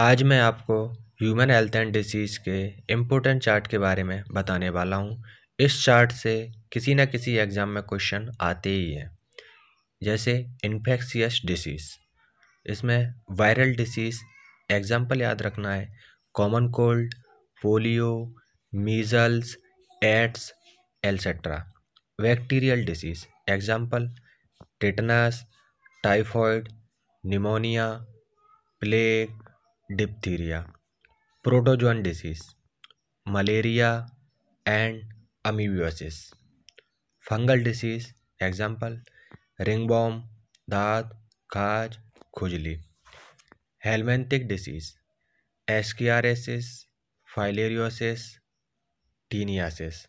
आज मैं आपको ह्यूमन हेल्थ एंड डिसीज़ के इम्पोर्टेंट चार्ट के बारे में बताने वाला हूँ इस चार्ट से किसी न किसी एग्ज़ाम में क्वेश्चन आते ही हैं जैसे इन्फेक्शियस डिसीज़ इसमें वायरल डिसीज़ एग्ज़ाम्पल याद रखना है common cold polio measles AIDS etcetera bacterial disease example tetanus typhoid pneumonia plague diphtheria protozoan disease malaria and amoebiasis fungal disease example ringworm दात खाज खुजली helminthic disease ascariasis filariasis taeniasis